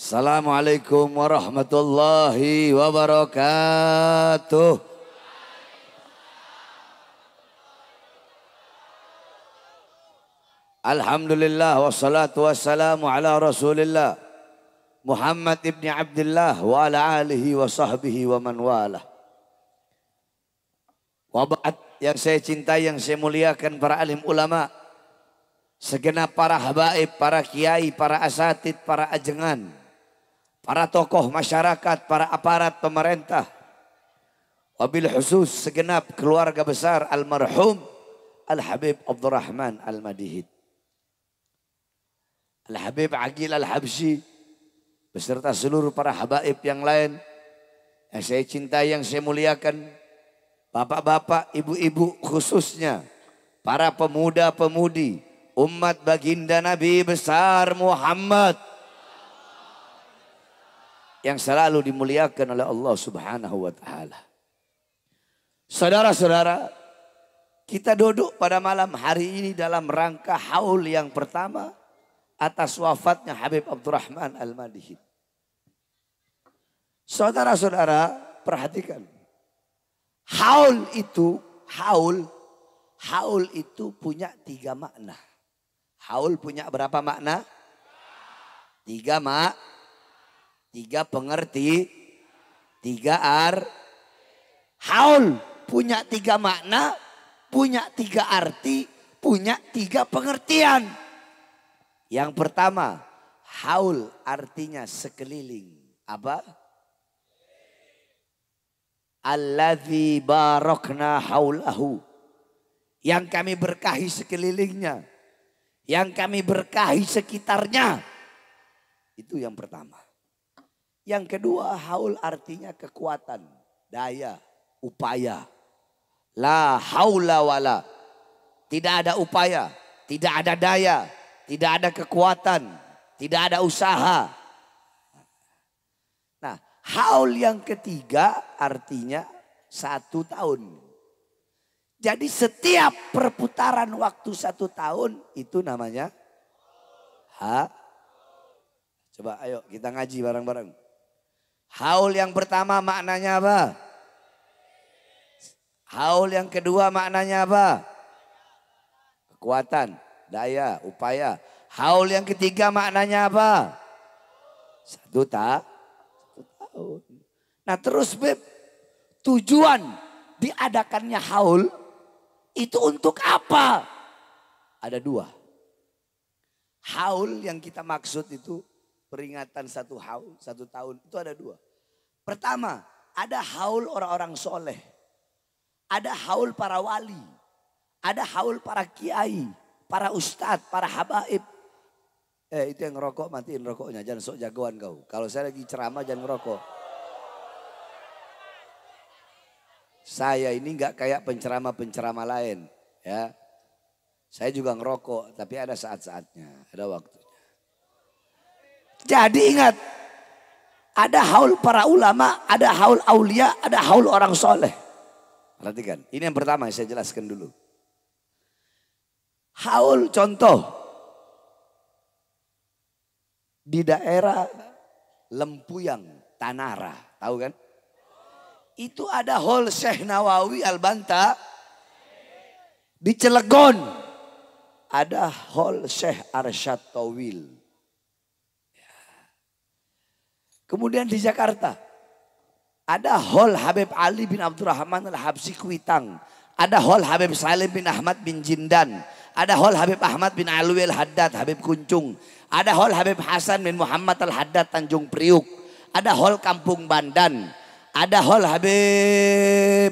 Assalamualaikum warahmatullahi wabarakatuh. Alhamdulillah wassalatu wassalamu ala rasulillah Muhammad ibn Abdullah wa ala alihi wa sahbihi wa man walah. Wabat yang saya cintai, yang saya muliakan para alim ulama, segenap para habaib, para kiai, para asatid, para ajengan, para tokoh masyarakat, para aparat pemerintah, wabil khusus segenap keluarga besar almarhum Al-Habib Abdurrahman Al-Madihid. Al-Habib Agil Al-Habsyi beserta seluruh para habaib yang lain yang saya cintai, yang saya muliakan. Bapak-bapak, ibu-ibu khususnya para pemuda-pemudi umat baginda Nabi besar Muhammad yang selalu dimuliakan oleh Allah Subhanahu wa taala. Saudara-saudara, kita duduk pada malam hari ini dalam rangka haul yang pertama atas wafatnya Habib Abdurrahman Al-Madihin. Saudara-saudara, perhatikan. Haul itu, haul, haul itu punya tiga makna. Haul punya berapa makna? Tiga mak Tiga pengerti, tiga ar. Haul punya tiga makna, punya tiga arti, punya tiga pengertian. Yang pertama, haul artinya sekeliling. Apa? Alladhi barokna haulahu. Yang kami berkahi sekelilingnya. Yang kami berkahi sekitarnya. Itu yang pertama. Yang kedua haul artinya kekuatan, daya, upaya. La haula wala. Tidak ada upaya, tidak ada daya, tidak ada kekuatan, tidak ada usaha. Nah, haul yang ketiga artinya satu tahun. Jadi setiap perputaran waktu satu tahun itu namanya ha. Coba ayo kita ngaji bareng-bareng. Haul yang pertama maknanya apa? Haul yang kedua maknanya apa? Kekuatan, daya, upaya. Haul yang ketiga maknanya apa? Satu tak? Satu tahun. Nah terus Beb, tujuan diadakannya haul itu untuk apa? Ada dua. Haul yang kita maksud itu peringatan satu haul, satu tahun. Itu ada dua. Pertama, ada haul orang-orang soleh. Ada haul para wali. Ada haul para kiai, para ustadz, para habaib. Eh itu yang ngerokok matiin rokoknya, jangan sok jagoan kau. Kalau saya lagi ceramah jangan ngerokok. Saya ini nggak kayak pencerama pencerama lain, ya. Saya juga ngerokok, tapi ada saat-saatnya, ada waktu. Jadi ingat, ada haul para ulama, ada haul aulia, ada haul orang soleh. Perhatikan, ini yang pertama saya jelaskan dulu. Haul contoh di daerah Lempuyang, Tanara, tahu kan? Itu ada haul Syekh Nawawi Al-Banta di Cilegon. Ada haul Syekh Arsyad Tawil Kemudian di Jakarta ada Hall Habib Ali bin Abdurrahman Al-Habsi Kuitang. Ada Hall Habib Salim bin Ahmad bin Jindan. Ada Hall Habib Ahmad bin Alwi Al-Haddad Habib Kuncung. Ada Hall Habib Hasan bin Muhammad Al-Haddad Tanjung Priuk. Ada Hall Kampung Bandan. Ada Hall Habib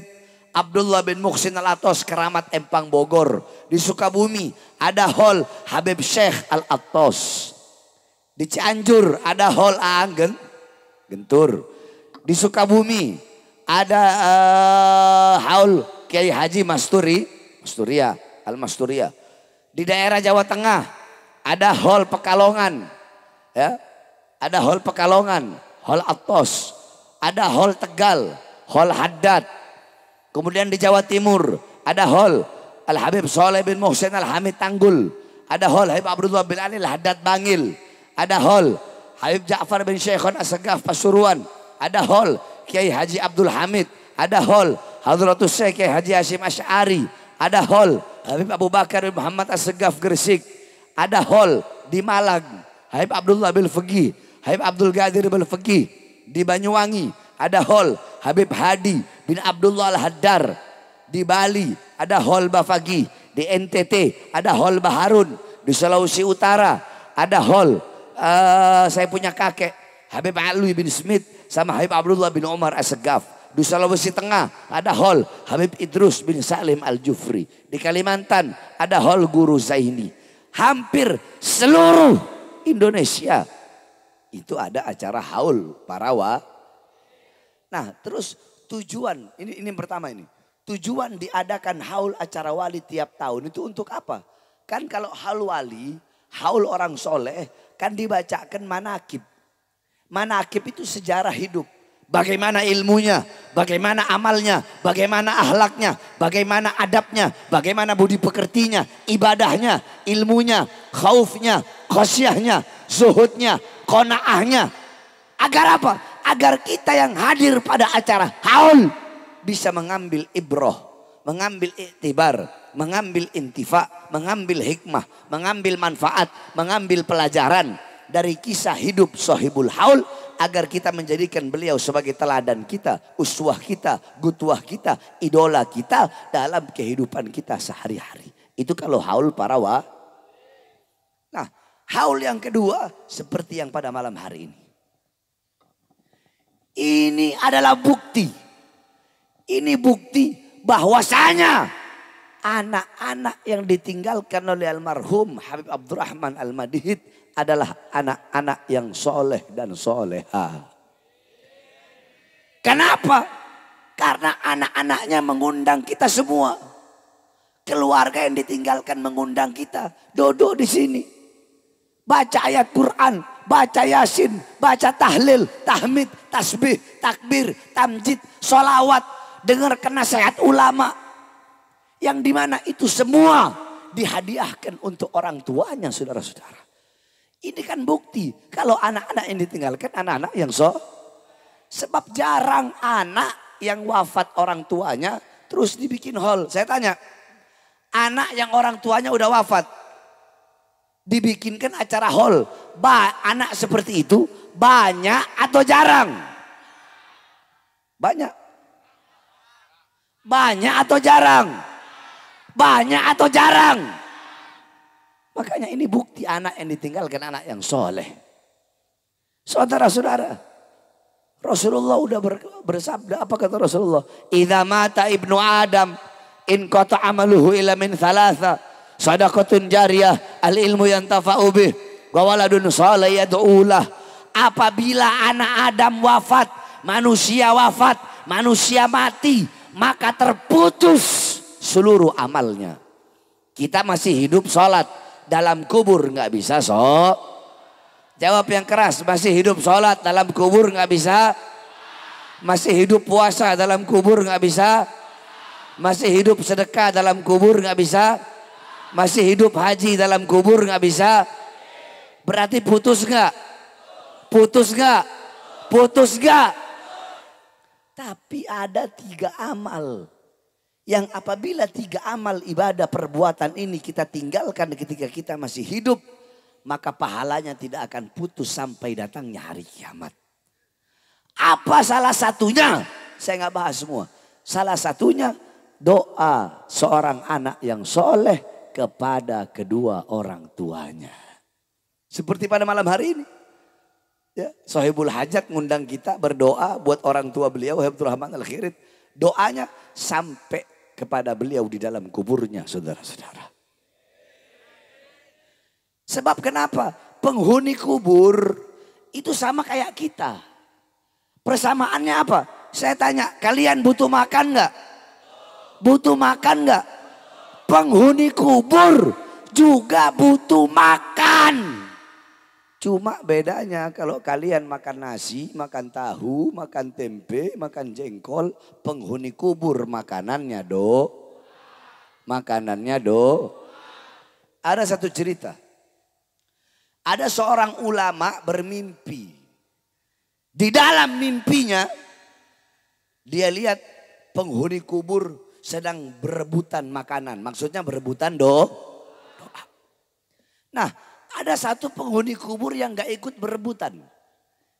Abdullah bin Muksin Al-Atos Keramat Empang Bogor. Di Sukabumi ada hall Habib Sheikh Al-Atos. Di Cianjur ada hall Anggen. Gentur. Di Sukabumi ada uh, haul Kiai Haji Masturi, Masturia, Al Masturia. Di daerah Jawa Tengah ada hall Pekalongan. Ya. Ada hall Pekalongan, hall Atos, ada hall Tegal, hall Haddad. Kemudian di Jawa Timur ada hall Al Habib Soleh bin Muhsin Al Hamid Tanggul. Ada hall Habib Abdullah bin Ali Al Haddad Bangil. Ada hall Habib Ja'far bin Syekhon Asagaf Pasuruan, ada hall Kiai Haji Abdul Hamid, ada hall Hadratus Syekh Kiai Haji Hashim Asy'ari, ada hall Habib Abu Bakar bin Muhammad Asagaf Gresik, ada hall di Malang Habib Abdullah bin Fegi, Habib Abdul Ghadir bin Fegi di Banyuwangi, ada hall Habib Hadi bin Abdullah Al-Haddar di Bali, ada hall Bafagi di NTT, ada hall Baharun di Sulawesi Utara, ada hall uh, saya punya kakek Habib Ali bin Smith sama Habib Abdullah bin Omar Asegaf. Di Sulawesi Tengah ada hall Habib Idrus bin Salim Al-Jufri. Di Kalimantan ada hall Guru Zaini. Hampir seluruh Indonesia itu ada acara haul parawa. Nah terus tujuan ini ini yang pertama ini tujuan diadakan haul acara wali tiap tahun itu untuk apa? Kan kalau haul wali, haul orang soleh, Kan dibacakan manakib. Manakib itu sejarah hidup. Bagaimana ilmunya, bagaimana amalnya, bagaimana ahlaknya, bagaimana adabnya, bagaimana budi pekertinya, ibadahnya, ilmunya, khaufnya, khosyahnya, zuhudnya, konaahnya. Agar apa? Agar kita yang hadir pada acara haul bisa mengambil ibroh, mengambil iktibar, mengambil intifa, mengambil hikmah, mengambil manfaat, mengambil pelajaran dari kisah hidup Sohibul Haul agar kita menjadikan beliau sebagai teladan kita, uswah kita, gutuah kita, idola kita dalam kehidupan kita sehari-hari. Itu kalau haul para wa. Nah, haul yang kedua seperti yang pada malam hari ini. Ini adalah bukti. Ini bukti bahwasanya anak-anak yang ditinggalkan oleh almarhum Habib Abdurrahman Al-Madihid adalah anak-anak yang soleh dan soleha. Kenapa? Karena anak-anaknya mengundang kita semua. Keluarga yang ditinggalkan mengundang kita. Duduk di sini. Baca ayat Quran, baca yasin, baca tahlil, tahmid, tasbih, takbir, tamjid, solawat. Dengarkan nasihat ulama, yang dimana itu semua dihadiahkan untuk orang tuanya saudara-saudara. Ini kan bukti kalau anak-anak yang ditinggalkan anak-anak yang so. Sebab jarang anak yang wafat orang tuanya terus dibikin hall. Saya tanya, anak yang orang tuanya udah wafat dibikinkan acara hall. Ba anak seperti itu banyak atau jarang? Banyak. Banyak atau jarang? Banyak atau jarang? Makanya ini bukti anak yang ditinggalkan anak yang soleh. Saudara-saudara, Rasulullah udah bersabda apa kata Rasulullah? Idza mata ibnu Adam in qata amaluhu ila min thalatha sadaqatun jariyah al ilmu yantafa'u bih wa waladun saleh yad'ulah. Apabila anak Adam wafat, manusia wafat, manusia mati, maka terputus seluruh amalnya. Kita masih hidup sholat. Dalam kubur nggak bisa sholat. Jawab yang keras. Masih hidup sholat. Dalam kubur nggak bisa. Masih hidup puasa. Dalam kubur nggak bisa. Masih hidup sedekah. Dalam kubur nggak bisa. Masih hidup haji. Dalam kubur nggak bisa. Berarti putus nggak? Putus nggak? Putus nggak? Tapi ada tiga amal yang apabila tiga amal ibadah perbuatan ini kita tinggalkan ketika kita masih hidup, maka pahalanya tidak akan putus sampai datangnya hari kiamat. Apa salah satunya? Saya nggak bahas semua. Salah satunya doa seorang anak yang soleh kepada kedua orang tuanya. Seperti pada malam hari ini. Ya, Sohibul Hajat ngundang kita berdoa buat orang tua beliau Al-Khirid. Doanya sampai kepada beliau di dalam kuburnya saudara-saudara. Sebab kenapa? Penghuni kubur itu sama kayak kita. Persamaannya apa? Saya tanya, kalian butuh makan nggak? Butuh makan nggak? Penghuni kubur juga butuh makan. Cuma bedanya kalau kalian makan nasi, makan tahu, makan tempe, makan jengkol, penghuni kubur makanannya do. Makanannya do. Ada satu cerita. Ada seorang ulama bermimpi. Di dalam mimpinya dia lihat penghuni kubur sedang berebutan makanan. Maksudnya berebutan do. Nah, ada satu penghuni kubur yang gak ikut berebutan.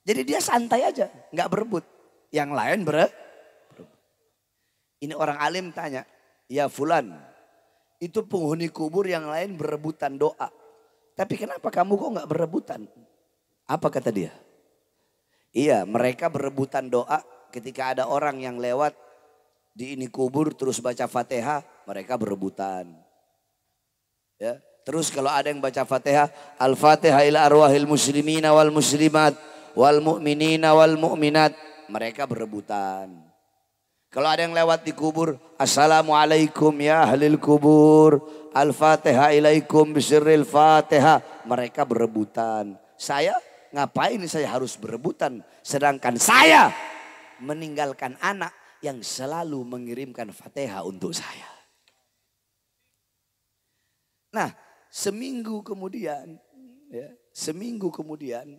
Jadi dia santai aja, gak berebut. Yang lain bre. Ini orang alim tanya, ya fulan, itu penghuni kubur yang lain berebutan doa. Tapi kenapa kamu kok gak berebutan? Apa kata dia? Iya, mereka berebutan doa ketika ada orang yang lewat di ini kubur terus baca fatihah, mereka berebutan. Ya, Terus kalau ada yang baca Fatihah, Al-Fatihah ila arwahil muslimina wal muslimat wal mu'minina wal mu'minat. Mereka berebutan. Kalau ada yang lewat di kubur, Assalamualaikum ya ahlil kubur. Al-Fatihah ilaikum bisirril Fatihah. Mereka berebutan. Saya ngapain saya harus berebutan sedangkan saya meninggalkan anak yang selalu mengirimkan Fatihah untuk saya. Nah, Seminggu kemudian, ya, seminggu kemudian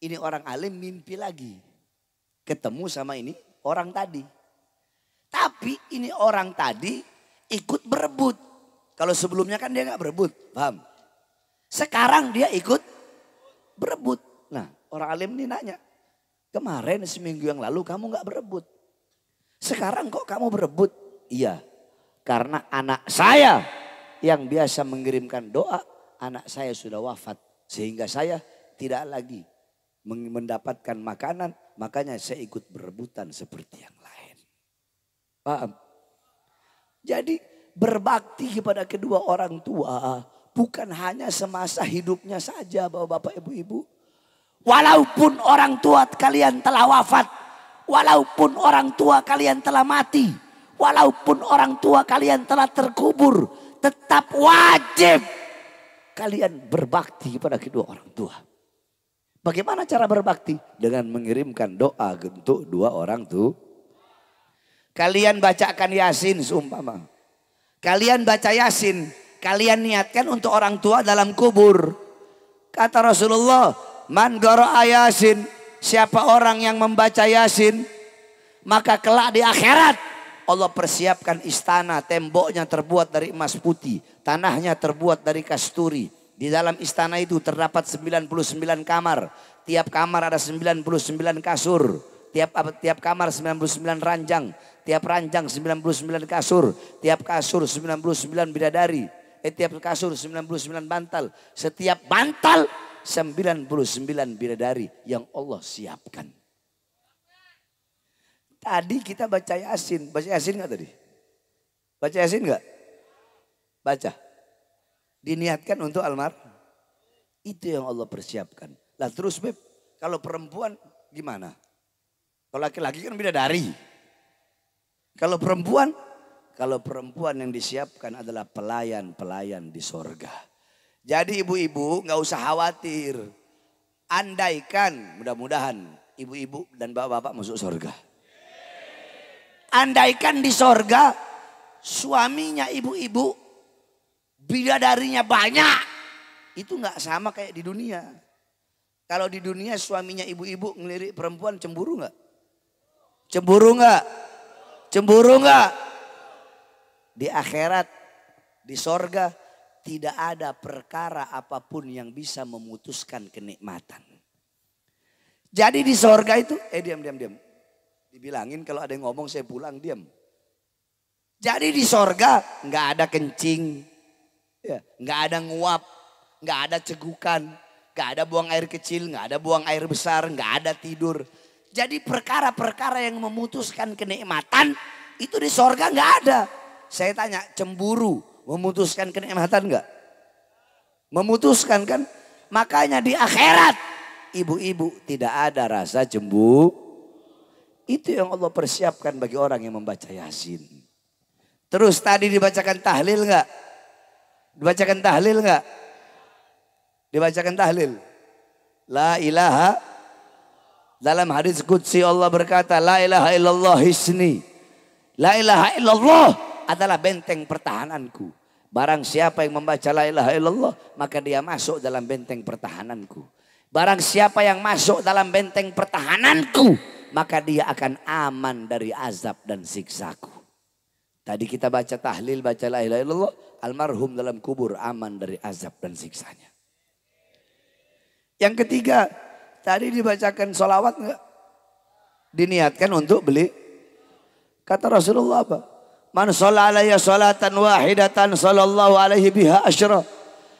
ini orang alim mimpi lagi. Ketemu sama ini orang tadi. Tapi ini orang tadi ikut berebut. Kalau sebelumnya kan dia nggak berebut, paham? Sekarang dia ikut berebut. Nah orang alim ini nanya, kemarin seminggu yang lalu kamu nggak berebut. Sekarang kok kamu berebut? Iya, karena anak saya yang biasa mengirimkan doa, anak saya sudah wafat. Sehingga saya tidak lagi mendapatkan makanan, makanya saya ikut berebutan seperti yang lain. Paham? Jadi berbakti kepada kedua orang tua bukan hanya semasa hidupnya saja bapak-bapak ibu-ibu. Walaupun orang tua kalian telah wafat, walaupun orang tua kalian telah mati, walaupun orang tua kalian telah terkubur, tetap wajib kalian berbakti kepada kedua orang tua. Bagaimana cara berbakti? Dengan mengirimkan doa untuk dua orang tuh. Kalian bacakan Yasin seumpama. Kalian baca Yasin, kalian niatkan untuk orang tua dalam kubur. Kata Rasulullah, "Man qara'a Yasin, siapa orang yang membaca Yasin, maka kelak di akhirat Allah persiapkan istana, temboknya terbuat dari emas putih, tanahnya terbuat dari kasturi. Di dalam istana itu terdapat 99 kamar. Tiap kamar ada 99 kasur. Tiap tiap kamar 99 ranjang, tiap ranjang 99 kasur, tiap kasur 99 bidadari, eh, tiap kasur 99 bantal, setiap bantal 99 bidadari yang Allah siapkan. Tadi kita baca Yasin. Baca Yasin gak tadi? Baca Yasin gak? Baca. Diniatkan untuk almar, Itu yang Allah persiapkan. Lah terus Beb, kalau perempuan gimana? Kalau laki-laki kan beda dari. Kalau perempuan, kalau perempuan yang disiapkan adalah pelayan-pelayan di sorga. Jadi ibu-ibu nggak usah khawatir. Andaikan mudah-mudahan ibu-ibu dan bapak-bapak masuk sorga. Andaikan di sorga suaminya ibu-ibu bila darinya banyak. Itu nggak sama kayak di dunia. Kalau di dunia suaminya ibu-ibu ngelirik perempuan cemburu nggak? Cemburu nggak? Cemburu nggak? Di akhirat, di sorga tidak ada perkara apapun yang bisa memutuskan kenikmatan. Jadi di sorga itu, eh diam diam diam. Dibilangin kalau ada yang ngomong saya pulang diam. Jadi di sorga nggak ada kencing, ya, nggak ada nguap, nggak ada cegukan, nggak ada buang air kecil, nggak ada buang air besar, nggak ada tidur. Jadi perkara-perkara yang memutuskan kenikmatan itu di sorga nggak ada. Saya tanya cemburu memutuskan kenikmatan nggak? Memutuskan kan? Makanya di akhirat ibu-ibu tidak ada rasa cemburu itu yang Allah persiapkan bagi orang yang membaca Yasin. Terus tadi dibacakan tahlil enggak? Dibacakan tahlil enggak? Dibacakan tahlil. La ilaha. Dalam hadis Qudsi Allah berkata, La ilaha illallah hisni. La ilaha illallah adalah benteng pertahananku. Barang siapa yang membaca la ilaha illallah, maka dia masuk dalam benteng pertahananku. Barang siapa yang masuk dalam benteng pertahananku, maka dia akan aman dari azab dan siksaku. Tadi kita baca tahlil, baca la ilaha illallah, almarhum dalam kubur aman dari azab dan siksanya. Yang ketiga, tadi dibacakan solawat enggak? Diniatkan untuk beli. Kata Rasulullah apa? Man sholalaya sholatan wahidatan sholallahu alaihi biha asyrah.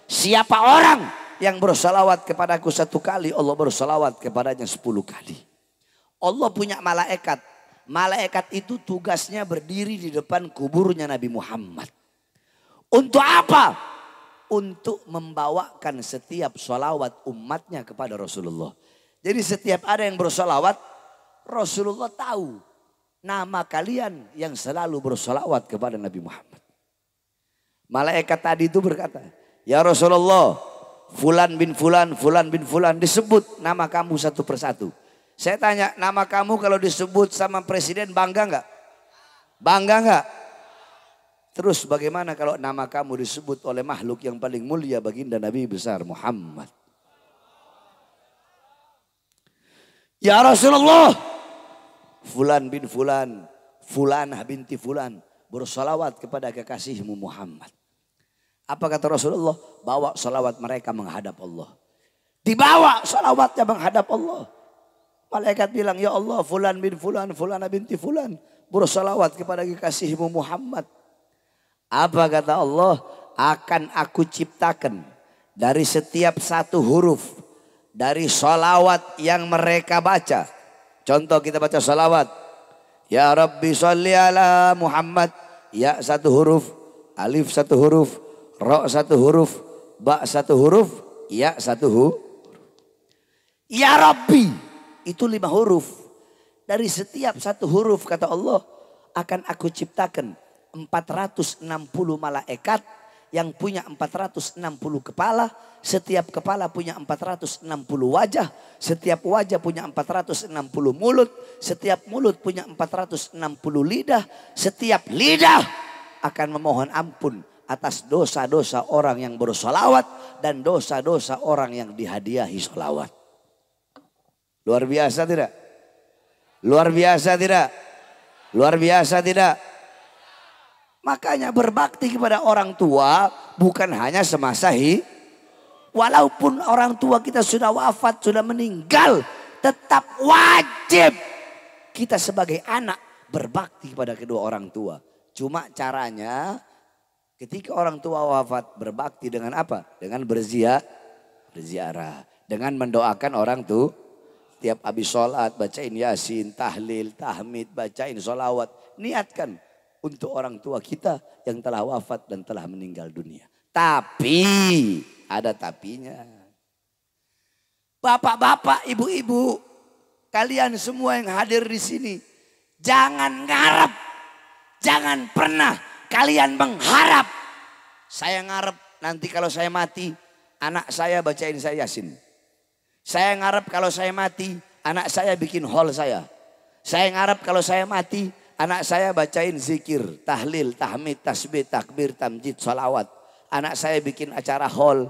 Siapa orang yang bersalawat kepadaku satu kali, Allah bersalawat kepadanya sepuluh kali. Allah punya malaikat. Malaikat itu tugasnya berdiri di depan kuburnya Nabi Muhammad. Untuk apa? Untuk membawakan setiap sholawat umatnya kepada Rasulullah. Jadi setiap ada yang bersolawat, Rasulullah tahu nama kalian yang selalu bersolawat kepada Nabi Muhammad. Malaikat tadi itu berkata, Ya Rasulullah, Fulan bin Fulan, Fulan bin Fulan disebut nama kamu satu persatu. Saya tanya, nama kamu kalau disebut sama presiden bangga nggak? Bangga nggak? Terus bagaimana kalau nama kamu disebut oleh makhluk yang paling mulia baginda Nabi besar Muhammad? Ya Rasulullah, Fulan bin Fulan, Fulanah binti Fulan bersolawat kepada kekasihmu Muhammad. Apa kata Rasulullah? Bawa solawat mereka menghadap Allah. Dibawa solawatnya menghadap Allah. Malaikat bilang, ya Allah fulan bin fulan, fulan binti fulan. Bersalawat kepada kekasihmu Muhammad. Apa kata Allah? Akan aku ciptakan dari setiap satu huruf. Dari salawat yang mereka baca. Contoh kita baca salawat. Ya Rabbi salli ala Muhammad. Ya satu huruf. Alif satu huruf. Ro satu huruf. Ba satu huruf. Ya satu huruf. Ya Rabbi itu lima huruf. Dari setiap satu huruf kata Allah akan aku ciptakan 460 malaikat yang punya 460 kepala, setiap kepala punya 460 wajah, setiap wajah punya 460 mulut, setiap mulut punya 460 lidah, setiap lidah akan memohon ampun atas dosa-dosa orang yang bersolawat dan dosa-dosa orang yang dihadiahi solawat. Luar biasa tidak? Luar biasa tidak? Luar biasa tidak? Makanya berbakti kepada orang tua bukan hanya semasa hi. Walaupun orang tua kita sudah wafat, sudah meninggal. Tetap wajib kita sebagai anak berbakti kepada kedua orang tua. Cuma caranya ketika orang tua wafat berbakti dengan apa? Dengan berziarah, berziarah, dengan mendoakan orang tua Tiap habis sholat bacain yasin, tahlil, tahmid, bacain sholawat. Niatkan untuk orang tua kita yang telah wafat dan telah meninggal dunia. Tapi, ada tapinya. Bapak-bapak, ibu-ibu, kalian semua yang hadir di sini, jangan ngarep, jangan pernah kalian mengharap. Saya ngarep nanti kalau saya mati, anak saya bacain saya yasin. Saya ngarep kalau saya mati, anak saya bikin hall saya. Saya ngarep kalau saya mati, anak saya bacain zikir, tahlil, tahmid, tasbih, takbir, tamjid, salawat. Anak saya bikin acara hall.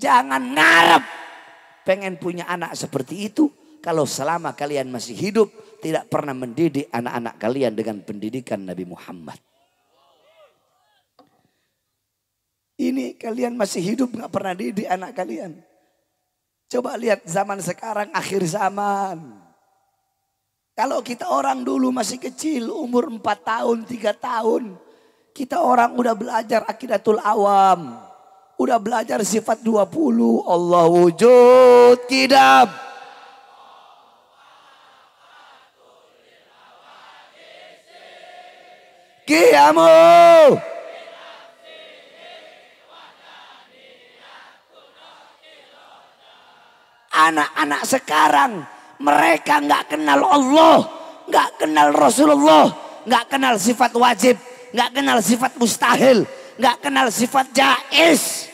Jangan ngarep. Pengen punya anak seperti itu. Kalau selama kalian masih hidup, tidak pernah mendidik anak-anak kalian dengan pendidikan Nabi Muhammad. Ini kalian masih hidup gak pernah didik anak kalian. Coba lihat zaman sekarang akhir zaman. Kalau kita orang dulu masih kecil umur 4 tahun, 3 tahun. Kita orang udah belajar akidatul awam. Udah belajar sifat 20. Allah wujud kidab. Kiamu. Anak-anak sekarang mereka nggak kenal Allah, nggak kenal Rasulullah, nggak kenal sifat wajib, nggak kenal sifat mustahil, nggak kenal sifat jais.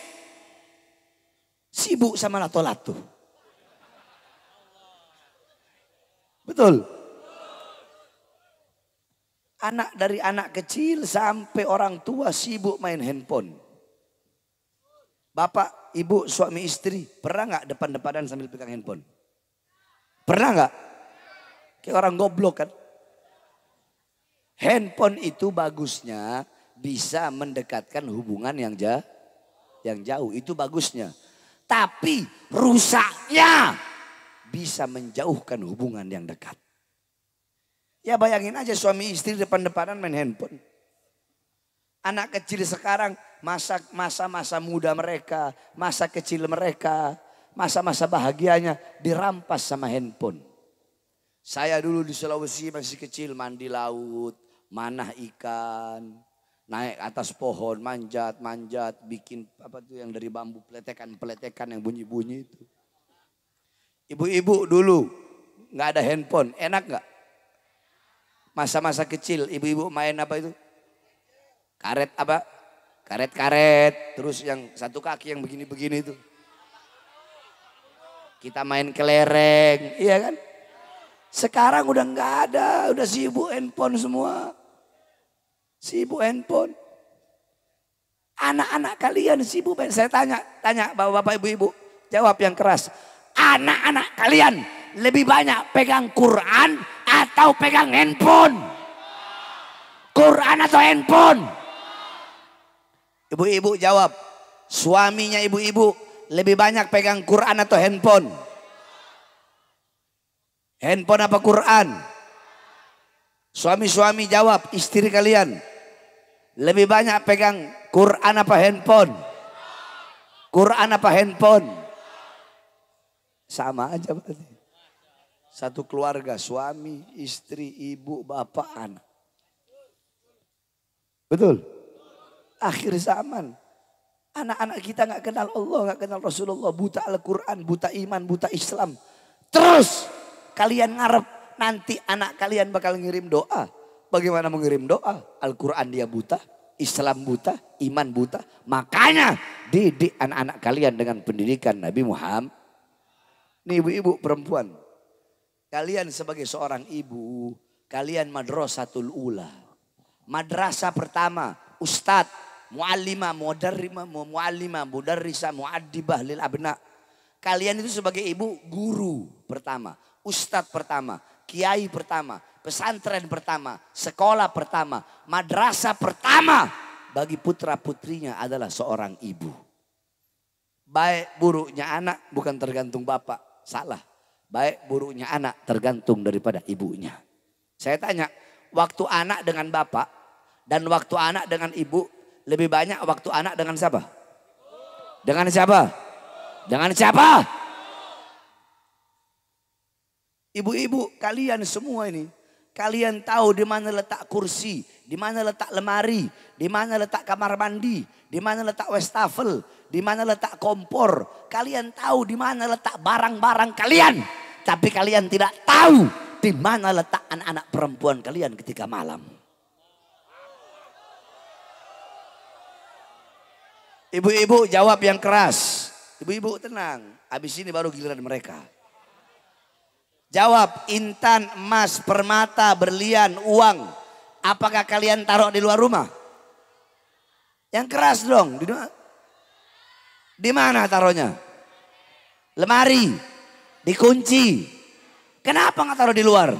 Sibuk sama lato lato. Betul. Anak dari anak kecil sampai orang tua sibuk main handphone. Bapak ibu suami istri pernah nggak depan-depanan sambil pegang handphone? Pernah nggak? Kayak orang goblok kan? Handphone itu bagusnya bisa mendekatkan hubungan yang jauh, yang jauh itu bagusnya. Tapi rusaknya bisa menjauhkan hubungan yang dekat. Ya bayangin aja suami istri depan-depanan main handphone. Anak kecil sekarang masa masa masa muda mereka, masa kecil mereka, masa-masa bahagianya dirampas sama handphone. Saya dulu di Sulawesi masih kecil mandi laut, manah ikan, naik atas pohon, manjat, manjat, bikin apa tuh yang dari bambu peletekan-peletekan yang bunyi-bunyi itu. Ibu-ibu dulu nggak ada handphone, enak nggak? Masa-masa kecil ibu-ibu main apa itu? Karet apa? Karet-karet. Terus yang satu kaki yang begini-begini itu. Kita main kelereng. Iya kan? Sekarang udah nggak ada, udah sibuk handphone semua. Sibuk handphone. Anak-anak kalian sibuk main. Saya tanya, tanya bapak-bapak ibu-ibu. Jawab yang keras. Anak-anak kalian lebih banyak pegang Quran atau pegang handphone? Quran atau handphone? Ibu-ibu jawab, suaminya ibu-ibu lebih banyak pegang Quran atau handphone? Handphone apa Quran? Suami-suami jawab, istri kalian lebih banyak pegang Quran apa handphone? Quran apa handphone? Sama aja berarti. Satu keluarga, suami, istri, ibu, bapak, anak. Betul? akhir zaman. Anak-anak kita nggak kenal Allah, nggak kenal Rasulullah, buta Al-Quran, buta iman, buta Islam. Terus kalian ngarep nanti anak kalian bakal ngirim doa. Bagaimana mengirim doa? Al-Quran dia buta, Islam buta, iman buta. Makanya didik anak-anak kalian dengan pendidikan Nabi Muhammad. Nih ibu-ibu perempuan. Kalian sebagai seorang ibu, kalian madrasatul ula. Madrasah pertama, ustad, mualima, mu'adarima, mualima, mu'adarisa, mu'adibah lil abna. Kalian itu sebagai ibu guru pertama, ustad pertama, kiai pertama, pesantren pertama, sekolah pertama, madrasah pertama bagi putra-putrinya adalah seorang ibu. Baik buruknya anak bukan tergantung bapak, salah. Baik buruknya anak tergantung daripada ibunya. Saya tanya, waktu anak dengan bapak dan waktu anak dengan ibu lebih banyak waktu anak dengan siapa? Dengan siapa? Dengan siapa? Ibu-ibu kalian semua ini, kalian tahu di mana letak kursi, di mana letak lemari, di mana letak kamar mandi, di mana letak wastafel, di mana letak kompor. Kalian tahu di mana letak barang-barang kalian, tapi kalian tidak tahu di mana letak anak-anak perempuan kalian ketika malam. Ibu-ibu jawab yang keras. Ibu-ibu tenang. Habis ini baru giliran mereka. Jawab intan, emas, permata, berlian, uang. Apakah kalian taruh di luar rumah? Yang keras dong. Di, di mana taruhnya? Lemari. Dikunci. Kenapa nggak taruh di luar?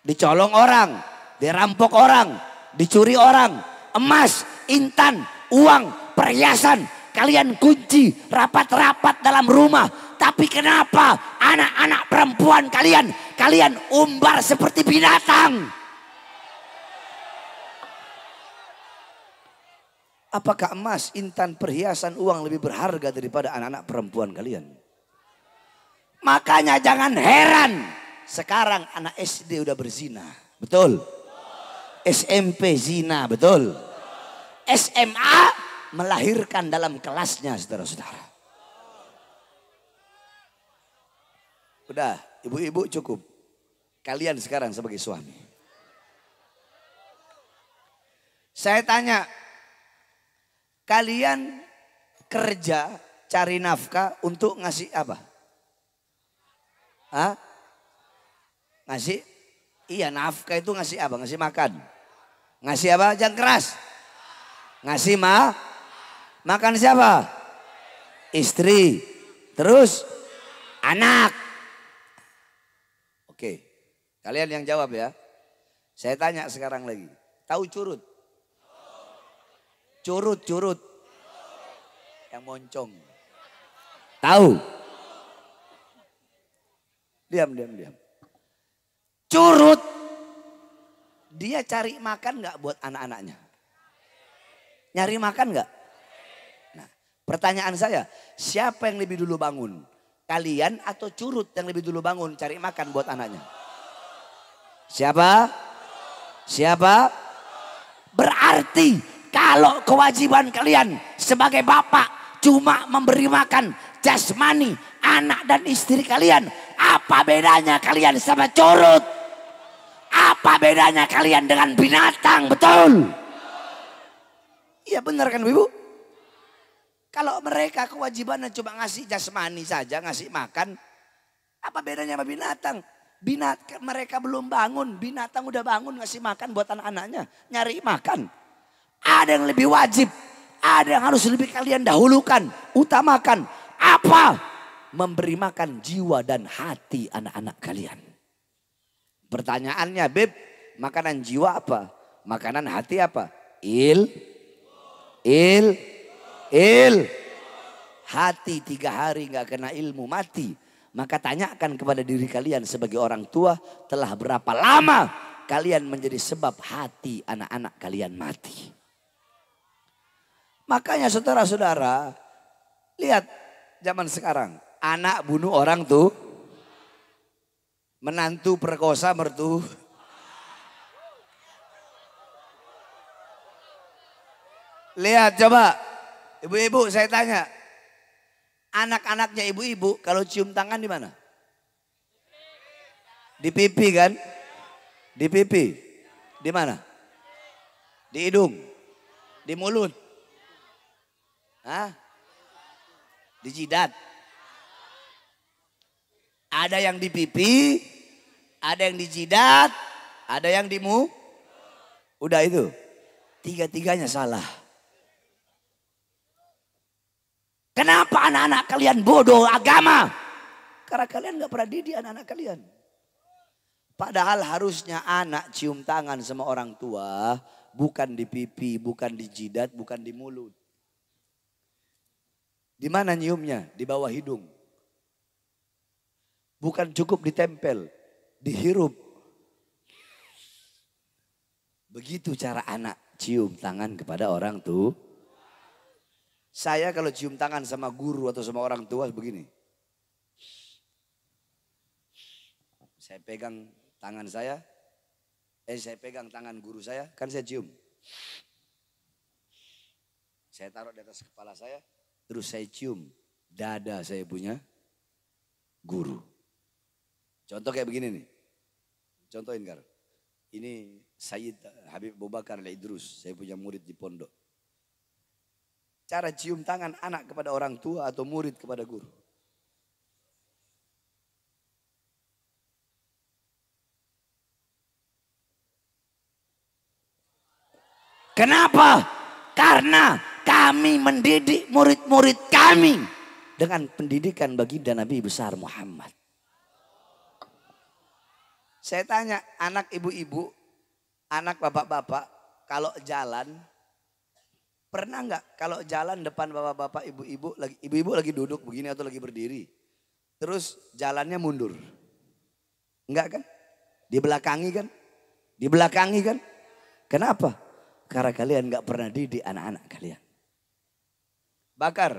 Dicolong orang. Dirampok orang. Dicuri orang. Emas, intan, uang, perhiasan, kalian kunci rapat-rapat dalam rumah. Tapi kenapa anak-anak perempuan kalian, kalian umbar seperti binatang? Apakah emas, intan, perhiasan, uang lebih berharga daripada anak-anak perempuan kalian? Makanya jangan heran. Sekarang anak SD udah berzina. Betul. SMP zina, betul. SMA melahirkan dalam kelasnya saudara-saudara. Udah, ibu-ibu cukup. Kalian sekarang sebagai suami. Saya tanya, kalian kerja cari nafkah untuk ngasih apa? Hah? Ngasih? Iya nafkah itu ngasih apa? Ngasih makan. Ngasih apa? Jangan keras. Ngasih ma? Makan siapa? Istri. Terus anak. Oke. Kalian yang jawab ya. Saya tanya sekarang lagi. Tahu curut? Curut, curut. Yang moncong. Tahu? Diam, diam, diam. Curut. Dia cari makan nggak buat anak-anaknya? Nyari makan nggak? Nah, pertanyaan saya, siapa yang lebih dulu bangun? Kalian atau curut yang lebih dulu bangun cari makan buat anaknya? Siapa? Siapa? Berarti kalau kewajiban kalian sebagai bapak cuma memberi makan jasmani anak dan istri kalian, apa bedanya kalian sama curut? Apa bedanya kalian dengan binatang? Betul. Iya benar kan ibu? Kalau mereka kewajibannya cuma ngasih jasmani saja, ngasih makan. Apa bedanya sama binatang? Binat mereka belum bangun, binatang udah bangun ngasih makan buat anak-anaknya, nyari makan. Ada yang lebih wajib, ada yang harus lebih kalian dahulukan, utamakan. Apa? Memberi makan jiwa dan hati anak-anak kalian. Pertanyaannya, Beb, makanan jiwa apa? Makanan hati apa? Il Il, il. Hati tiga hari nggak kena ilmu mati. Maka tanyakan kepada diri kalian sebagai orang tua telah berapa lama kalian menjadi sebab hati anak-anak kalian mati. Makanya saudara-saudara lihat zaman sekarang anak bunuh orang tuh menantu perkosa mertu Lihat coba. Ibu-ibu saya tanya. Anak-anaknya ibu-ibu kalau cium tangan di mana? Di pipi kan? Di pipi. Di mana? Di hidung. Di mulut. Hah? Di jidat. Ada yang di pipi, ada yang di jidat, ada yang di mu. Udah itu. Tiga-tiganya salah. Kenapa anak-anak kalian bodoh agama? Karena kalian gak pernah didik anak-anak kalian. Padahal harusnya anak cium tangan sama orang tua. Bukan di pipi, bukan di jidat, bukan di mulut. Di mana nyiumnya? Di bawah hidung. Bukan cukup ditempel, dihirup. Begitu cara anak cium tangan kepada orang tua. Saya kalau cium tangan sama guru atau sama orang tua begini. Saya pegang tangan saya, eh saya pegang tangan guru saya, kan saya cium. Saya taruh di atas kepala saya, terus saya cium dada saya punya guru. Contoh kayak begini nih. Contohin Karo. Ini Sayyid Habib Bobakar Idrus, saya punya murid di pondok cara cium tangan anak kepada orang tua atau murid kepada guru. Kenapa? Karena kami mendidik murid-murid kami dengan pendidikan bagi Nabi besar Muhammad. Saya tanya anak ibu-ibu, anak bapak-bapak, kalau jalan Pernah nggak kalau jalan depan bapak-bapak, ibu-ibu, lagi ibu-ibu lagi duduk begini atau lagi berdiri, terus jalannya mundur? Enggak kan? Di belakangi kan? Di belakangi kan? Kenapa? Karena kalian nggak pernah didik anak-anak kalian. Bakar.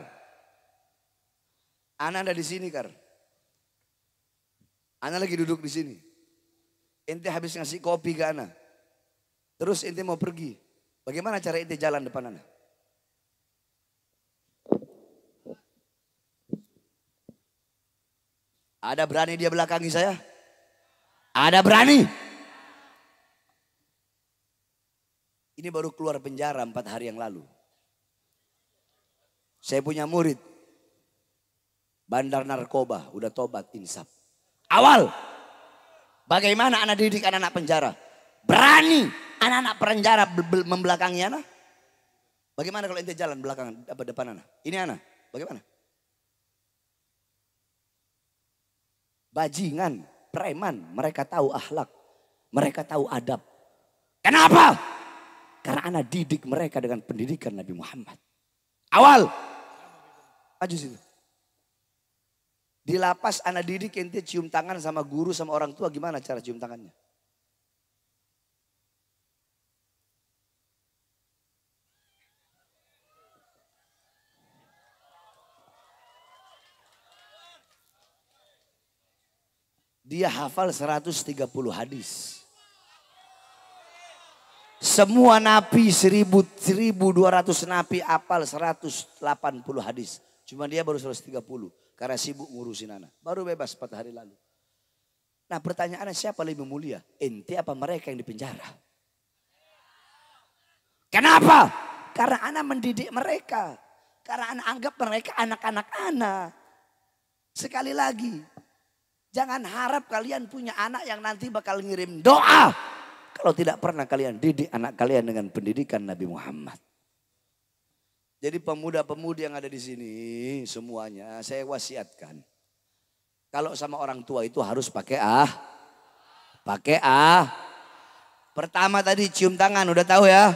Anak ada di sini, Kar. Anak lagi duduk di sini. inti habis ngasih kopi ke anak. Terus inti mau pergi. Bagaimana cara inti jalan depan anak? Ada berani dia belakangi saya? Ada berani? Ini baru keluar penjara empat hari yang lalu. Saya punya murid. Bandar narkoba, udah tobat insaf. Awal. Bagaimana anak didik anak-anak penjara? Berani anak-anak penjara membelakangi anak? Bagaimana kalau ente jalan belakang apa depan anak? Ini anak, bagaimana? bajingan, preman, mereka tahu akhlak, mereka tahu adab. Kenapa? Karena anak didik mereka dengan pendidikan Nabi Muhammad. Awal. Maju situ. Di lapas anak didik ente cium tangan sama guru sama orang tua gimana cara cium tangannya? Dia hafal 130 hadis. Semua nabi 1000 1200 nabi hafal 180 hadis. Cuma dia baru 130 karena sibuk ngurusin anak. Baru bebas 4 hari lalu. Nah pertanyaannya siapa lebih mulia? Ente apa mereka yang dipenjara? Kenapa? Karena anak mendidik mereka. Karena anak anggap mereka anak-anak anak. Sekali lagi, Jangan harap kalian punya anak yang nanti bakal ngirim doa. Kalau tidak pernah kalian didik anak kalian dengan pendidikan Nabi Muhammad. Jadi pemuda-pemudi yang ada di sini semuanya saya wasiatkan. Kalau sama orang tua itu harus pakai ah. Pakai ah. Pertama tadi cium tangan udah tahu ya.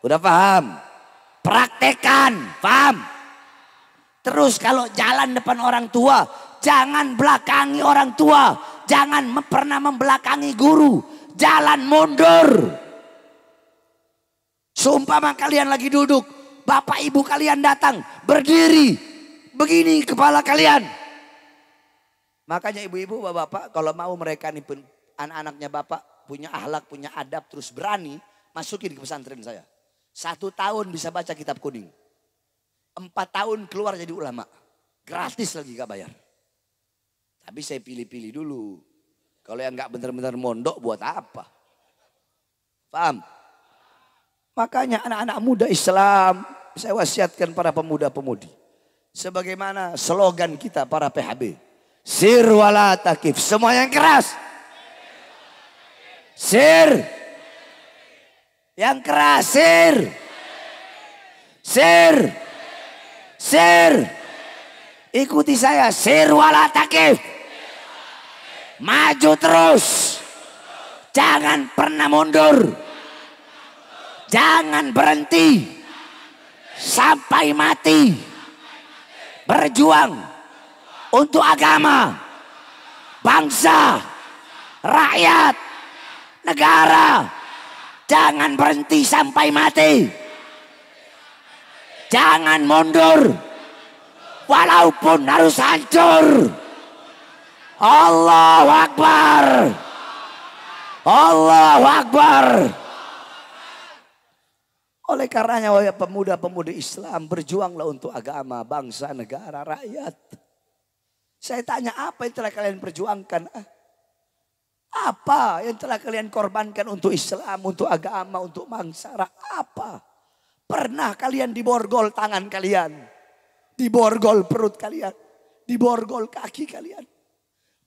Udah paham. Praktekan, paham. Terus kalau jalan depan orang tua Jangan belakangi orang tua. Jangan pernah membelakangi guru. Jalan mundur. Seumpama kalian lagi duduk. Bapak ibu kalian datang. Berdiri. Begini kepala kalian. Makanya ibu-ibu bapak-bapak. Kalau mau mereka nih pun anak-anaknya bapak. Punya ahlak, punya adab. Terus berani. Masukin ke pesantren saya. Satu tahun bisa baca kitab kuning. Empat tahun keluar jadi ulama. Gratis lagi gak bayar. Tapi saya pilih-pilih dulu. Kalau yang nggak benar-benar mondok buat apa? Paham? Makanya anak-anak muda Islam, saya wasiatkan para pemuda-pemudi. Sebagaimana slogan kita para PHB. Sir wala takif. Semua yang keras. Sir. Yang keras, sir. Sir. Sir. Ikuti saya, sir wala takif. Maju terus. Jangan pernah mundur. Jangan berhenti. Sampai mati. Berjuang untuk agama, bangsa, rakyat, negara. Jangan berhenti sampai mati. Jangan mundur. Walaupun harus hancur. Allah Akbar. Allah Akbar. Oleh karenanya wahai pemuda-pemudi Islam berjuanglah untuk agama, bangsa, negara, rakyat. Saya tanya apa yang telah kalian perjuangkan? Ah, apa yang telah kalian korbankan untuk Islam, untuk agama, untuk bangsa? Apa? Pernah kalian diborgol tangan kalian? Diborgol perut kalian? Diborgol kaki kalian?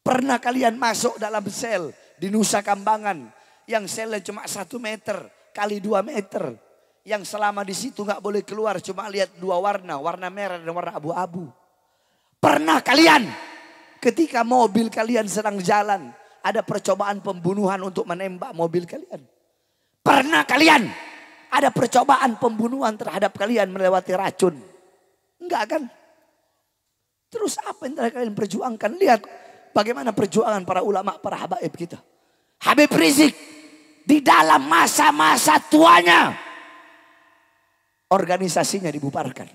Pernah kalian masuk dalam sel di Nusa Kambangan yang selnya cuma satu meter kali dua meter. Yang selama di situ nggak boleh keluar cuma lihat dua warna, warna merah dan warna abu-abu. Pernah kalian ketika mobil kalian sedang jalan ada percobaan pembunuhan untuk menembak mobil kalian. Pernah kalian ada percobaan pembunuhan terhadap kalian melewati racun? Enggak kan? Terus apa yang telah kalian perjuangkan? Lihat Bagaimana perjuangan para ulama, para habaib kita. Habib Rizik di dalam masa-masa tuanya organisasinya dibubarkan.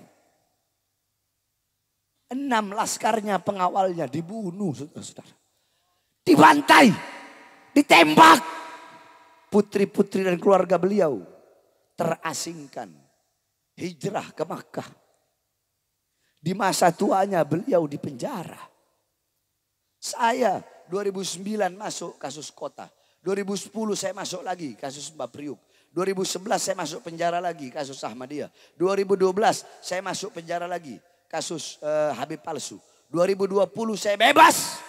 Enam laskarnya pengawalnya dibunuh saudara. saudara Dibantai, ditembak. Putri-putri dan keluarga beliau terasingkan. Hijrah ke Makkah. Di masa tuanya beliau dipenjara saya 2009 masuk kasus kota. 2010 saya masuk lagi kasus Mbak Priuk. 2011 saya masuk penjara lagi kasus Ahmadiyah. 2012 saya masuk penjara lagi kasus uh, Habib palsu. 2020 saya bebas.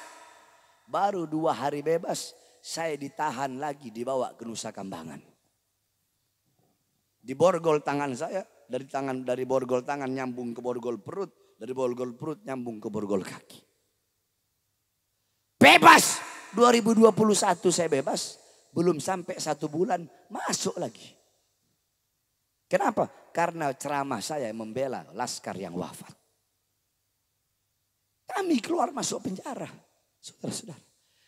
Baru dua hari bebas saya ditahan lagi dibawa ke Nusa Kambangan. Diborgol tangan saya dari tangan dari borgol tangan nyambung ke borgol perut, dari borgol perut nyambung ke borgol kaki. Bebas. 2021 saya bebas. Belum sampai satu bulan masuk lagi. Kenapa? Karena ceramah saya membela laskar yang wafat. Kami keluar masuk penjara. Saudara-saudara.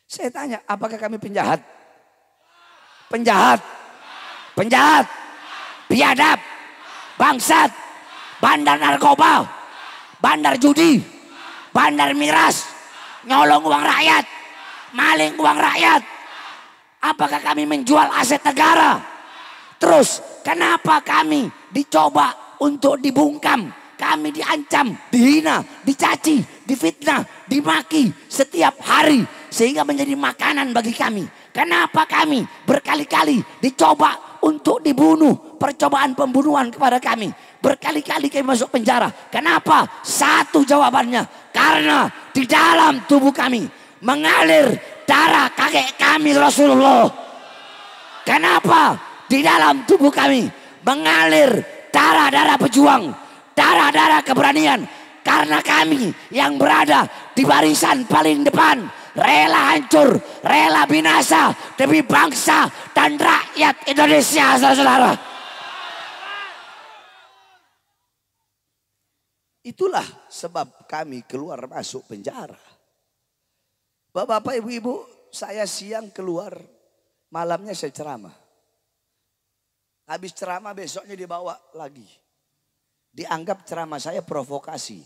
Saya tanya, apakah kami penjahat? Penjahat. Penjahat. Biadab. Bangsat. Bandar narkoba. Bandar judi. Bandar miras nyolong uang rakyat, maling uang rakyat. Apakah kami menjual aset negara? Terus kenapa kami dicoba untuk dibungkam? Kami diancam, dihina, dicaci, difitnah, dimaki setiap hari sehingga menjadi makanan bagi kami. Kenapa kami berkali-kali dicoba untuk dibunuh, percobaan pembunuhan kepada kami. Berkali-kali kami masuk penjara. Kenapa? Satu jawabannya, karena di dalam tubuh kami mengalir darah kakek kami Rasulullah. Kenapa di dalam tubuh kami mengalir darah-darah pejuang, darah-darah keberanian. Karena kami yang berada di barisan paling depan rela hancur, rela binasa demi bangsa dan rakyat Indonesia saudara-saudara. Itulah sebab kami keluar masuk penjara. Bapak-bapak, ibu-ibu, saya siang keluar, malamnya saya ceramah. Habis ceramah besoknya dibawa lagi. Dianggap ceramah saya provokasi.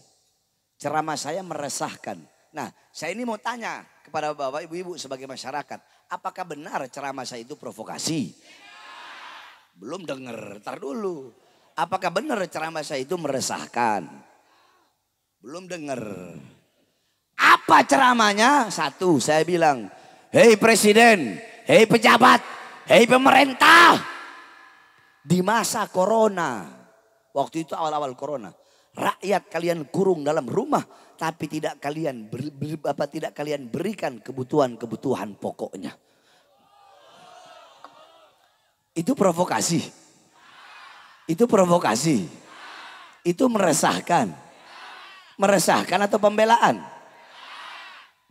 Ceramah saya meresahkan. Nah, saya ini mau tanya kepada Bapak Ibu-ibu sebagai masyarakat, apakah benar ceramah saya itu provokasi? Belum dengar, ntar dulu. Apakah benar ceramah saya itu meresahkan? Belum dengar. Apa ceramahnya? Satu, saya bilang, "Hei presiden, hei pejabat, hei pemerintah." Di masa corona, waktu itu awal-awal corona, rakyat kalian kurung dalam rumah, tapi tidak kalian ber apa tidak kalian berikan kebutuhan-kebutuhan pokoknya. Itu provokasi. Itu provokasi. Itu meresahkan Meresahkan atau pembelaan?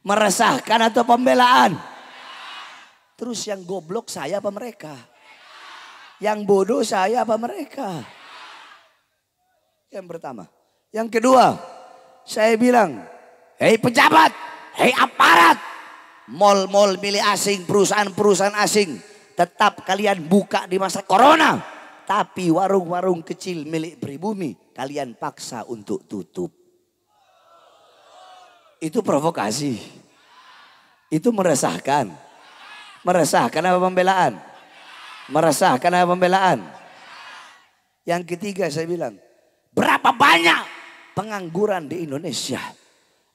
Meresahkan atau pembelaan? Terus yang goblok saya apa mereka? Yang bodoh saya apa mereka? Yang pertama. Yang kedua, saya bilang, hei pejabat, hei aparat, mall-mall milik asing, perusahaan-perusahaan asing, tetap kalian buka di masa corona. Tapi warung-warung kecil milik pribumi, kalian paksa untuk tutup. Itu provokasi. Itu meresahkan. Meresahkan apa pembelaan? Meresahkan apa pembelaan? Yang ketiga saya bilang, berapa banyak pengangguran di Indonesia?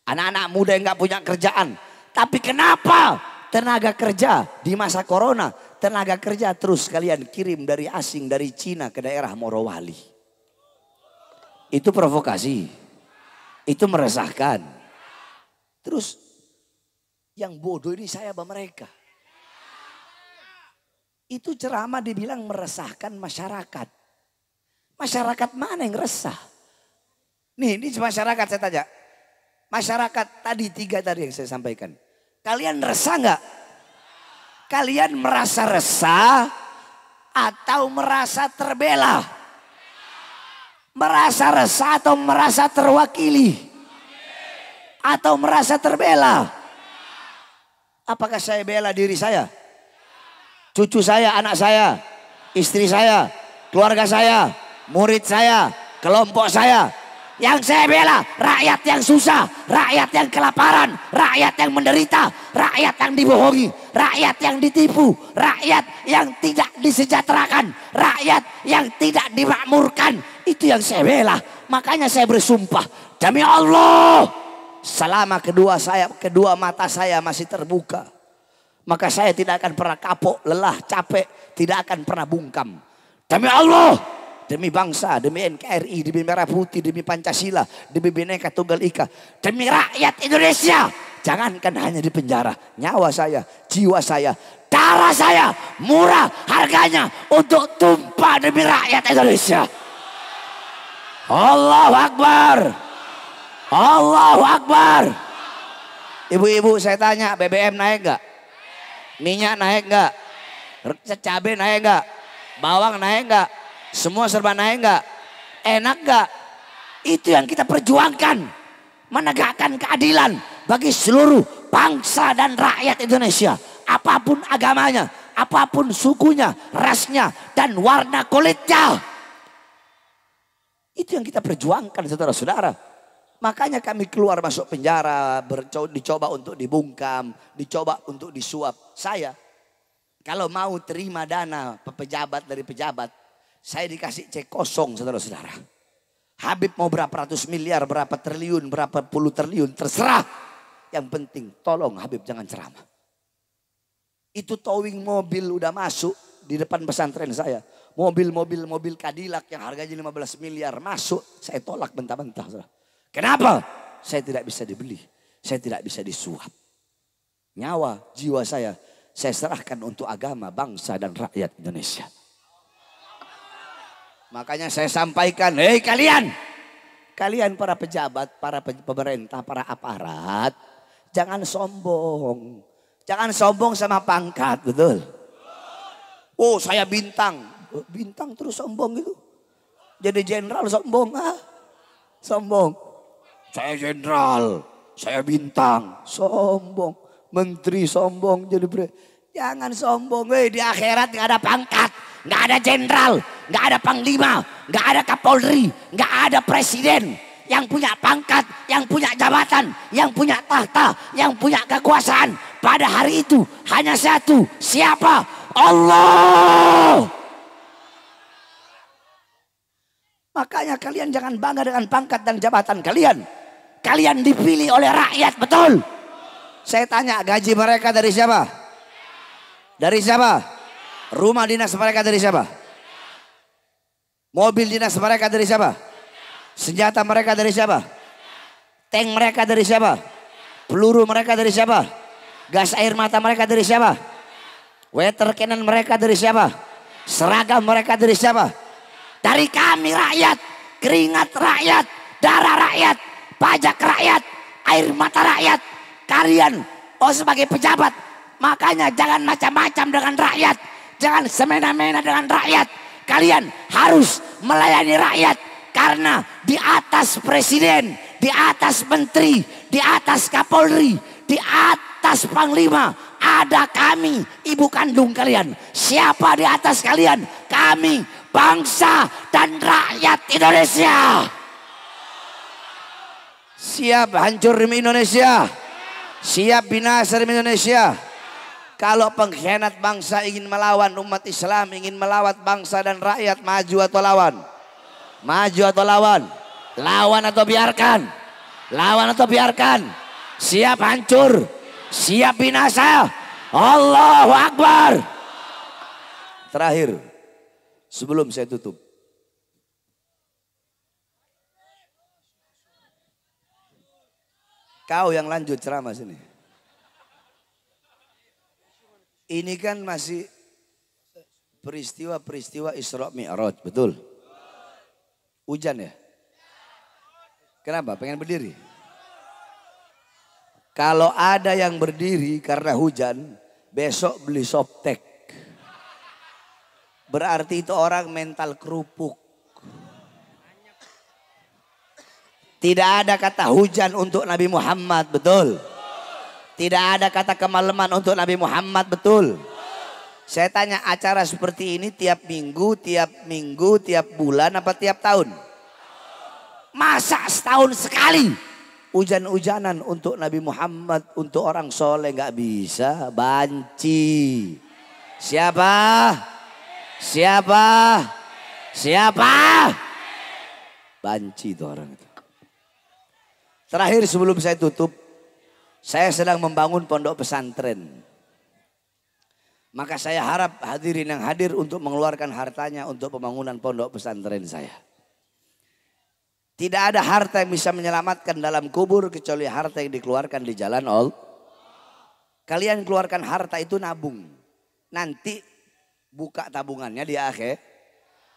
Anak-anak muda yang nggak punya kerjaan. Tapi kenapa tenaga kerja di masa corona, tenaga kerja terus kalian kirim dari asing, dari Cina ke daerah Morowali. Itu provokasi. Itu meresahkan. Terus yang bodoh ini saya sama mereka? Itu ceramah dibilang meresahkan masyarakat. Masyarakat mana yang resah? Nih ini masyarakat saya tanya. Masyarakat tadi tiga tadi yang saya sampaikan. Kalian resah nggak? Kalian merasa resah atau merasa terbela? Merasa resah atau merasa terwakili? atau merasa terbela? Apakah saya bela diri saya? Cucu saya, anak saya, istri saya, keluarga saya, murid saya, kelompok saya. Yang saya bela rakyat yang susah, rakyat yang kelaparan, rakyat yang menderita, rakyat yang dibohongi, rakyat yang ditipu, rakyat yang tidak disejahterakan, rakyat yang tidak dimakmurkan. Itu yang saya bela. Makanya saya bersumpah demi Allah. Selama kedua saya, kedua mata saya masih terbuka. Maka saya tidak akan pernah kapok, lelah, capek, tidak akan pernah bungkam. Demi Allah, demi bangsa, demi NKRI, demi Merah Putih, demi Pancasila, demi Bhinneka Tunggal Ika, demi rakyat Indonesia. Jangankan hanya di penjara, nyawa saya, jiwa saya, darah saya murah harganya untuk tumpah demi rakyat Indonesia. Allahu Akbar. Allahu Akbar. Ibu-ibu saya tanya BBM naik gak? Minyak naik gak? Cabai naik gak? Bawang naik gak? Semua serba naik gak? Enak gak? Itu yang kita perjuangkan. Menegakkan keadilan bagi seluruh bangsa dan rakyat Indonesia. Apapun agamanya, apapun sukunya, rasnya, dan warna kulitnya. Itu yang kita perjuangkan saudara-saudara. Makanya kami keluar masuk penjara, dicoba untuk dibungkam, dicoba untuk disuap. Saya kalau mau terima dana pejabat dari pejabat, saya dikasih cek kosong saudara-saudara. Habib mau berapa ratus miliar, berapa triliun, berapa puluh triliun, terserah. Yang penting tolong Habib jangan ceramah. Itu towing mobil udah masuk di depan pesantren saya. Mobil-mobil mobil kadilak yang harganya 15 miliar masuk, saya tolak bentar-bentar. Kenapa? Saya tidak bisa dibeli. Saya tidak bisa disuap. Nyawa, jiwa saya, saya serahkan untuk agama, bangsa, dan rakyat Indonesia. Makanya saya sampaikan, hei kalian, kalian para pejabat, para pemerintah, para aparat, jangan sombong. Jangan sombong sama pangkat, betul. Oh saya bintang, bintang terus sombong itu, Jadi jenderal sombong ah, sombong. Saya jenderal, saya bintang. Sombong. Menteri sombong jadi bre. Jangan sombong, weh di akhirat nggak ada pangkat, nggak ada jenderal, nggak ada panglima, nggak ada kapolri, nggak ada presiden. Yang punya pangkat, yang punya jabatan, yang punya tahta, yang punya kekuasaan. Pada hari itu hanya satu, siapa? Allah. Makanya kalian jangan bangga dengan pangkat dan jabatan kalian. Kalian dipilih oleh rakyat, betul? Saya tanya gaji mereka dari siapa? Dari siapa? Rumah dinas mereka dari siapa? Mobil dinas mereka dari siapa? Senjata mereka dari siapa? Tank mereka dari siapa? Peluru mereka dari siapa? Gas air mata mereka dari siapa? Weather cannon mereka dari siapa? Seragam mereka dari siapa? Dari kami rakyat, keringat rakyat, darah rakyat, pajak rakyat, air mata rakyat. Kalian, oh sebagai pejabat, makanya jangan macam-macam dengan rakyat. Jangan semena-mena dengan rakyat. Kalian harus melayani rakyat. Karena di atas presiden, di atas menteri, di atas kapolri, di atas panglima, ada kami, ibu kandung kalian. Siapa di atas kalian? Kami, bangsa dan rakyat Indonesia. Siap hancur demi Indonesia. Siap binasa demi Indonesia. Kalau pengkhianat bangsa ingin melawan umat Islam, ingin melawat bangsa dan rakyat maju atau lawan? Maju atau lawan? Lawan atau biarkan? Lawan atau biarkan? Siap hancur, siap binasa. Allahu Akbar. Terakhir, sebelum saya tutup. Kau yang lanjut ceramah sini. Ini kan masih peristiwa-peristiwa Isra Mi'raj, betul? Hujan ya? Kenapa? Pengen berdiri? Kalau ada yang berdiri karena hujan, besok beli softtek. Berarti itu orang mental kerupuk. Tidak ada kata hujan untuk Nabi Muhammad, betul. Tidak ada kata kemalaman untuk Nabi Muhammad, betul. Saya tanya acara seperti ini tiap minggu, tiap minggu, tiap bulan, apa tiap tahun? Masa setahun sekali? Hujan-hujanan untuk Nabi Muhammad, untuk orang soleh gak bisa. Banci. Siapa? Siapa? Siapa? Banci itu orang itu. Terakhir sebelum saya tutup, saya sedang membangun pondok pesantren. Maka saya harap hadirin yang hadir untuk mengeluarkan hartanya untuk pembangunan pondok pesantren saya. Tidak ada harta yang bisa menyelamatkan dalam kubur kecuali harta yang dikeluarkan di jalan all. Kalian keluarkan harta itu nabung. Nanti buka tabungannya di akhir.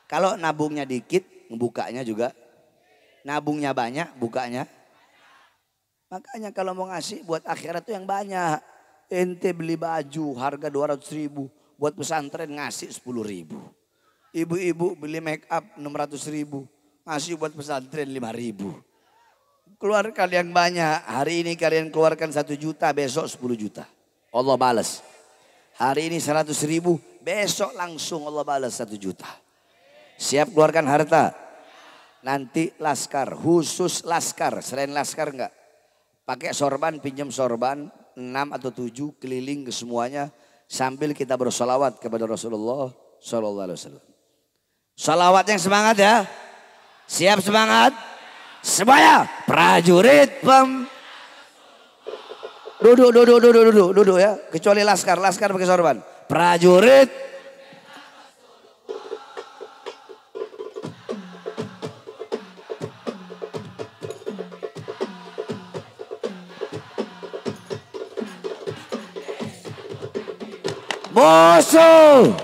Kalau nabungnya dikit, bukanya juga. Nabungnya banyak, bukanya Makanya kalau mau ngasih buat akhirat tuh yang banyak. Ente beli baju harga 200 ribu. Buat pesantren ngasih 10 ribu. Ibu-ibu beli make up 600 ribu. Ngasih buat pesantren 5 ribu. Keluarkan yang banyak. Hari ini kalian keluarkan 1 juta, besok 10 juta. Allah balas. Hari ini 100 ribu, besok langsung Allah balas 1 juta. Siap keluarkan harta. Nanti laskar, khusus laskar. Selain laskar enggak? Pakai sorban, pinjam sorban, enam atau tujuh keliling ke semuanya sambil kita bersolawat kepada Rasulullah Shallallahu Alaihi Wasallam. Salawat yang semangat ya. Siap semangat? semuanya prajurit pem duduk duduk duduk duduk duduk ya kecuali laskar laskar pakai sorban prajurit Marshall!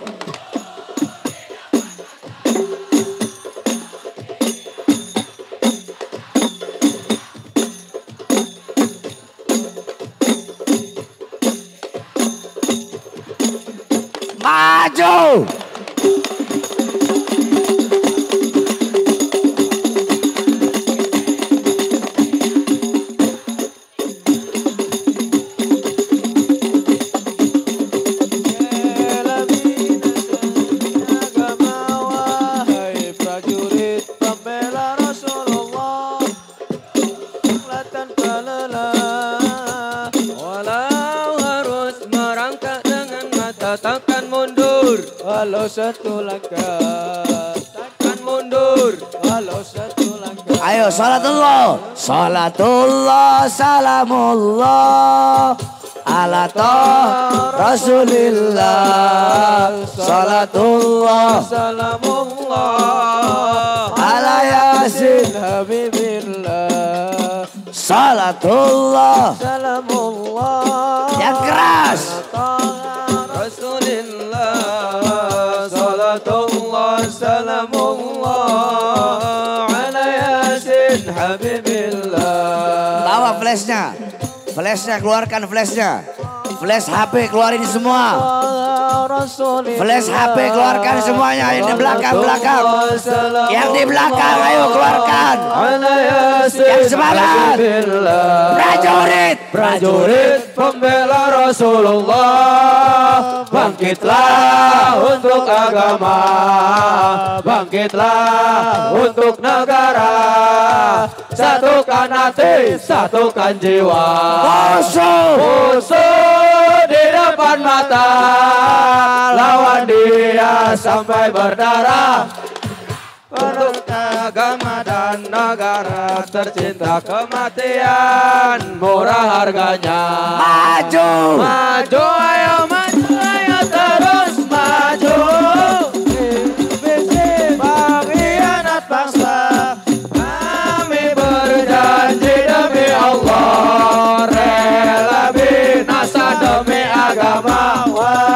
Salatullah salamullah ala Rasulillah Salatullah salamullah ala Yasin Habibillah Salatullah salamullah yang keras Rasulillah salamullah ala Yasin Habibullah flashnya. Flashnya, keluarkan flashnya. Flash HP keluarin semua. Flash HP keluarkan semuanya yang di belakang belakang. Yang di belakang ayo keluarkan. Yang semangat. Prajurit. Prajurit pembela Rasulullah. Bangkitlah untuk agama. Bangkitlah untuk negara. Satukan hati, satukan jiwa. Musuh. Musuh di depan mata Lawan dia sampai berdarah Untuk agama dan negara tercinta kematian Murah harganya Maju Maju ayo maju ayo terus maju bangsa Kami berjanji demi Allah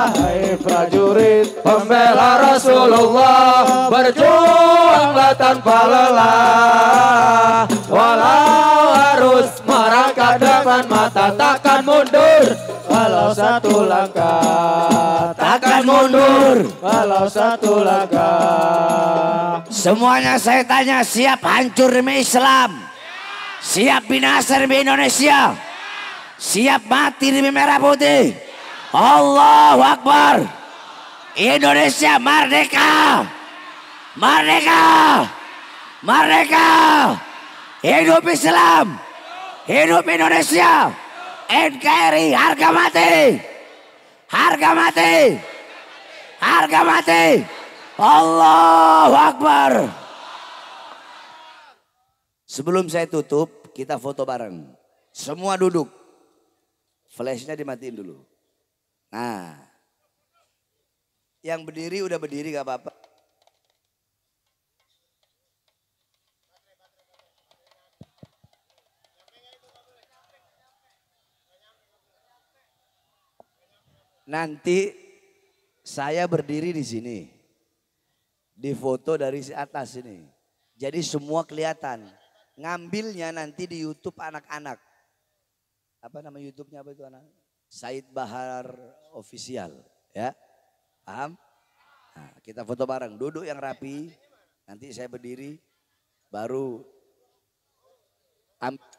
Hai prajurit pembela Rasulullah Berjuanglah tanpa lelah Walau harus merangkak depan mata takkan mundur Walau satu langkah takkan mundur Walau satu langkah Semuanya saya tanya siap hancur demi Islam Siap binasa demi Indonesia Siap mati demi merah putih Allahu Akbar. Indonesia merdeka. Merdeka. Merdeka. Hidup Islam. Hidup Indonesia. NKRI harga mati. Harga mati. Harga mati. Allahu Akbar. Sebelum saya tutup, kita foto bareng. Semua duduk. Flashnya dimatiin dulu. Nah, yang berdiri udah berdiri gak apa-apa. Nanti saya berdiri di sini. Di foto dari atas ini. Jadi semua kelihatan. Ngambilnya nanti di YouTube anak-anak. Apa nama YouTube-nya apa itu anak? Said Bahar official ya. Paham? Nah, kita foto bareng, duduk yang rapi. Nanti saya berdiri baru ambil